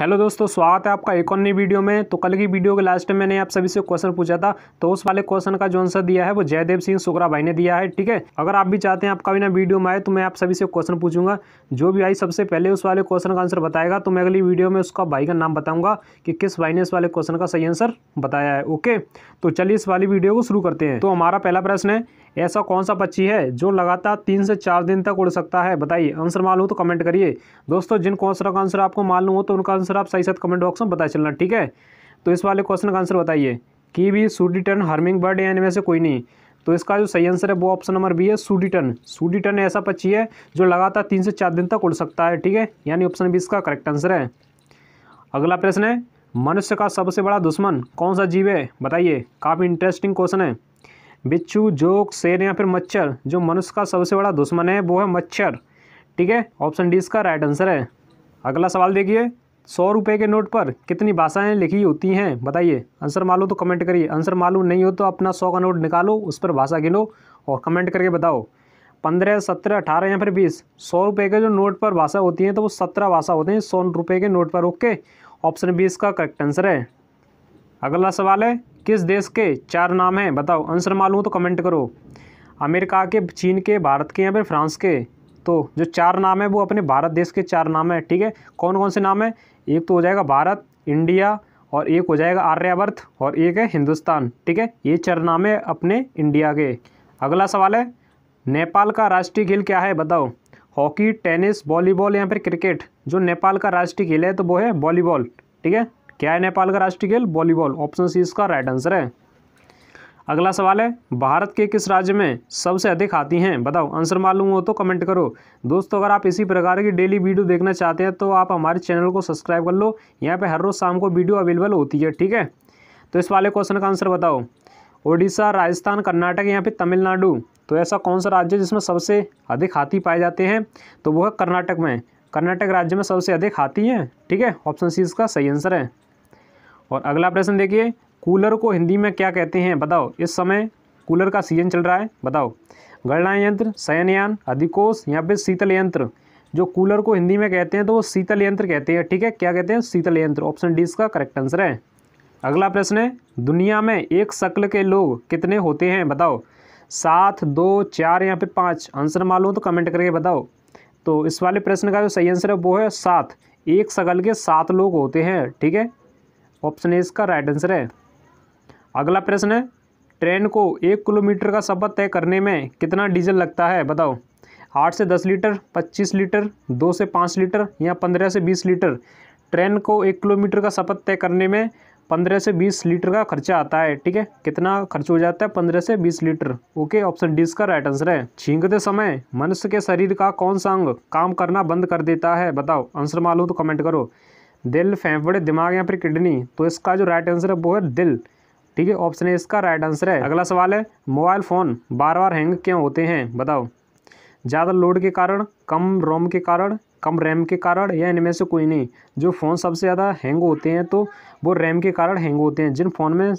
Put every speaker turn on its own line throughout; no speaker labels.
hello दोस्तों स्वागत है आपका एक और नई वीडियो में तो कल की वीडियो के लास्ट में मैंने आप सभी से क्वेश्चन पूछा था तो उस वाले क्वेश्चन का जो आंसर दिया है वो जयदेव सिंह शुक्रा भाई ने दिया है ठीक है अगर आप भी चाहते हैं आपका भी ना वीडियो में आए तो मैं आप सभी से क्वेश्चन पूछूंगा जो भी भाई सबसे पहले उस वाले क्वेश्चन का आंसर बताएगा तो मैं अगली वीडियो में उसका भाई का नाम बताऊंगा कि किस भाई ने इस वाले क्वेश्चन का सही आंसर बताया है ओके तो चलिए इस वाली वीडियो को शुरू करते हैं तो हमारा पहला प्रश्न है ऐसा कौन सा पक्षी है जो लगातार तीन से चार दिन तक उड़ सकता है बताइए आंसर मालूम हो तो कमेंट करिए दोस्तों जिन क्वेश्चन का आंसर आपको मालूम हो तो उनका आंसर आप सही साथ कमेंट बॉक्स में बता चलना ठीक है तो इस वाले क्वेश्चन का आंसर बताइए कि भी सूडीटन हार्मिंग बर्ड या इनमें से कोई नहीं तो इसका जो सही आंसर है वो ऑप्शन नंबर बी है सूडीटन सूडीटन ऐसा पक्षी है जो लगातार तीन से चार दिन तक उड़ सकता है ठीक है यानी ऑप्शन बी इसका करेक्ट आंसर है अगला प्रश्न है मनुष्य का सबसे बड़ा दुश्मन कौन सा जीव है बताइए काफ़ी इंटरेस्टिंग क्वेश्चन है बिच्छू जोक शेर या फिर मच्छर जो मनुष्य का सबसे बड़ा दुश्मन है वो है मच्छर ठीक है ऑप्शन डी इसका राइट आंसर है अगला सवाल देखिए सौ रुपये के नोट पर कितनी भाषाएं लिखी होती हैं बताइए आंसर मालूम तो कमेंट करिए आंसर मालूम नहीं हो तो अपना सौ का नोट निकालो उस पर भाषा गिनो और कमेंट करके बताओ पंद्रह सत्रह अठारह या फिर बीस सौ रुपये के जो नोट पर भाषा होती है तो वो सत्रह भाषा होते हैं सौ रुपये के नोट पर ओके ऑप्शन बी इसका करेक्ट आंसर है अगला सवाल है किस देश के चार नाम हैं बताओ आंसर मालूम तो कमेंट करो अमेरिका के चीन के भारत के या फिर फ्रांस के तो जो चार नाम है वो अपने भारत देश के चार नाम हैं ठीक है कौन कौन से नाम है एक तो हो जाएगा भारत इंडिया और एक हो जाएगा आर्यावर्त और एक है हिंदुस्तान ठीक है ये चार नाम है अपने इंडिया के अगला सवाल है नेपाल का राष्ट्रीय खेल क्या है बताओ हॉकी टेनिस वॉलीबॉल या फिर क्रिकेट जो नेपाल का राष्ट्रीय खेल है तो वो है वॉलीबॉल ठीक है क्या है नेपाल का राष्ट्रीय खेल वॉलीबॉल ऑप्शन सी इसका राइट आंसर है अगला सवाल है भारत के किस राज्य में सबसे अधिक हाथी हैं बताओ आंसर मालूम हो तो कमेंट करो दोस्तों अगर आप इसी प्रकार की डेली वीडियो देखना चाहते हैं तो आप हमारे चैनल को सब्सक्राइब कर लो यहाँ पे हर रोज़ शाम को वीडियो अवेलेबल होती है ठीक है तो इस वाले क्वेश्चन का आंसर बताओ ओडिशा राजस्थान कर्नाटक यहाँ पर तमिलनाडु तो ऐसा कौन सा राज्य जिसमें सबसे अधिक हाथी पाए जाते हैं तो वो है कर्नाटक में कर्नाटक राज्य में सबसे अधिक हाथी हैं ठीक है ऑप्शन सी इसका सही आंसर है और अगला प्रश्न देखिए कूलर को हिंदी में क्या कहते हैं बताओ इस समय कूलर का सीजन चल रहा है बताओ गणना यंत्र शयनयान अधिकोष या फिर शीतल यंत्र जो कूलर को हिंदी में कहते हैं तो वो शीतल यंत्र कहते हैं ठीक है क्या कहते हैं शीतल यंत्र ऑप्शन डी इसका करेक्ट आंसर है अगला प्रश्न है दुनिया में एक शक्ल के लोग कितने होते हैं बताओ सात दो चार या फिर पाँच आंसर मालूम तो कमेंट करके बताओ तो इस वाले प्रश्न का जो सही आंसर है वो है सात एक शकल के सात लोग होते हैं ठीक है ऑप्शन ए इसका राइट आंसर है अगला प्रश्न है ट्रेन को एक किलोमीटर का सफ़र तय करने में कितना डीजल लगता है बताओ आठ से दस लीटर पच्चीस लीटर दो से पाँच लीटर या पंद्रह से बीस लीटर ट्रेन को एक किलोमीटर का सफ़र तय करने में पंद्रह से बीस लीटर का खर्चा आता है ठीक है कितना खर्च हो जाता है पंद्रह से बीस लीटर ओके ऑप्शन डी इसका राइट आंसर है छींकते समय मनुष्य के शरीर का कौन सा अंग काम करना बंद कर देता है बताओ आंसर मालूम तो कमेंट करो दिल फेफड़े दिमाग या फिर किडनी तो इसका जो राइट आंसर है वो है दिल ठीक है ऑप्शन ए इसका राइट आंसर है अगला सवाल है मोबाइल फ़ोन बार बार हैंग क्यों होते हैं बताओ ज़्यादा लोड के कारण कम रोम के कारण कम रैम के कारण या इनमें से कोई नहीं जो फ़ोन सबसे ज़्यादा हैंग होते हैं तो वो रैम के कारण हैंग होते हैं जिन फ़ोन में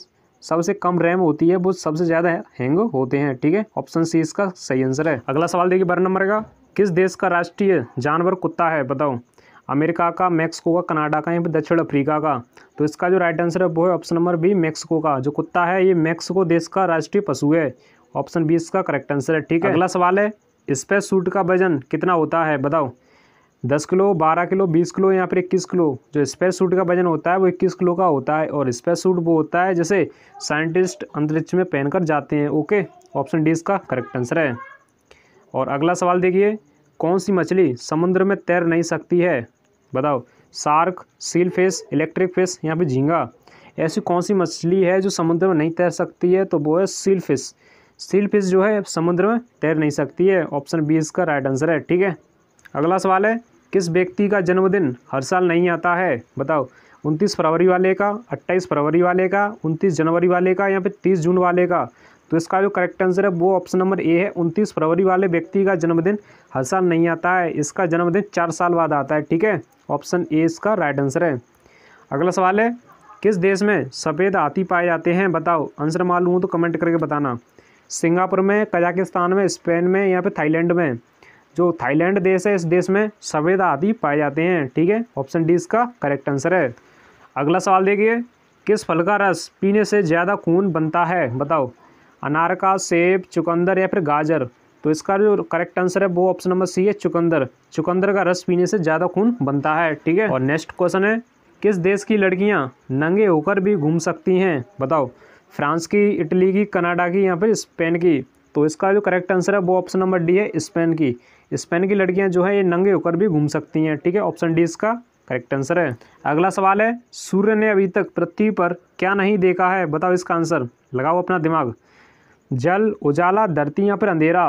सबसे कम रैम होती है वो सबसे ज़्यादा हैंग होते हैं ठीक है ऑप्शन सी इसका सही आंसर है अगला सवाल देखिए बारह नंबर का किस देश का राष्ट्रीय जानवर कुत्ता है बताओ अमेरिका का मैक्सिको का कनाडा का या फिर दक्षिण अफ्रीका का तो इसका जो राइट आंसर है वो है ऑप्शन नंबर बी मैक्सिको का जो कुत्ता है ये मैक्सिको देश का राष्ट्रीय पशु है ऑप्शन बी इसका करेक्ट आंसर है ठीक है अगला सवाल है स्पेस सूट का वजन कितना होता है बताओ दस किलो बारह किलो बीस किलो या फिर इक्कीस किलो जो स्पेस सूट का वजन होता है वो इक्कीस किलो का होता है और स्पेस सूट वो होता है जैसे साइंटिस्ट अंतरिक्ष में पहनकर जाते हैं ओके ऑप्शन डी इसका करेक्ट आंसर है और अगला सवाल देखिए कौन सी मछली समुद्र में तैर नहीं सकती है बताओ shark seal fish electric fish यहाँ पे झींगा ऐसी कौन सी मछली है जो समुद्र में नहीं तैर सकती है तो वो है सील फिश सील फिश जो है समुद्र में तैर नहीं सकती है ऑप्शन बी इसका राइट आंसर है ठीक है अगला सवाल है किस व्यक्ति का जन्मदिन हर साल नहीं आता है बताओ उनतीस फरवरी वाले का अट्ठाईस फरवरी वाले का उनतीस जनवरी वाले का या फिर तीस जून वाले का तो इसका जो करेक्ट आंसर है वो ऑप्शन नंबर ए है उनतीस फरवरी वाले व्यक्ति का जन्मदिन हर साल नहीं आता है इसका जन्मदिन चार साल बाद आता है ठीक है ऑप्शन ए इसका राइट आंसर है अगला सवाल है किस देश में सफ़ेद हाथी पाए जाते हैं बताओ आंसर मालूम हो तो कमेंट करके बताना सिंगापुर में कजाकिस्तान में स्पेन में या फिर थाईलैंड में जो थाईलैंड देश है इस देश में सफ़ेद हाथी पाए जाते हैं ठीक है ऑप्शन डी इसका करेक्ट आंसर है अगला सवाल देखिए किस फल का रस पीने से ज़्यादा खून बनता है बताओ अनार का सेब चुकंदर या फिर गाजर तो इसका जो करेक्ट आंसर है वो ऑप्शन नंबर सी है चुकंदर चुकंदर का रस पीने से ज़्यादा खून बनता है ठीक है और नेक्स्ट क्वेश्चन है किस देश की लड़कियाँ नंगे होकर भी घूम सकती हैं बताओ फ्रांस की इटली की कनाडा की या फिर स्पेन की तो इसका जो करेक्ट आंसर है वो ऑप्शन नंबर डी है स्पेन की स्पेन की लड़कियाँ जो है ये नंगे होकर भी घूम सकती हैं ठीक है ऑप्शन डी इसका करेक्ट आंसर है अगला सवाल है सूर्य ने अभी तक पृथ्वी पर क्या नहीं देखा है बताओ इसका आंसर लगाओ अपना दिमाग जल उजाला धरती यहाँ पर अंधेरा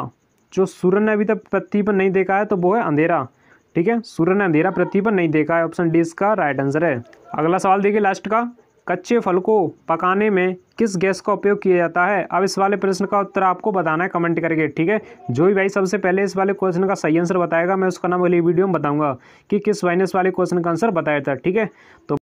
जो सूर्य ने अभी तक पृथ्वी पर नहीं देखा है तो वो है अंधेरा ठीक है सूर्य ने अंधेरा पृथ्वी पर नहीं देखा है ऑप्शन डी इसका राइट आंसर है अगला सवाल देखिए लास्ट का कच्चे फल को पकाने में किस गैस का उपयोग किया जाता है अब इस वाले प्रश्न का उत्तर आपको बताना है कमेंट करके ठीक है जो भी भाई सबसे पहले इस वाले क्वेश्चन का सही आंसर बताएगा मैं उसका नाम अगली वीडियो में बताऊंगा कि किस भाई ने इस वाले क्वेश्चन का आंसर बताया था ठीक है तो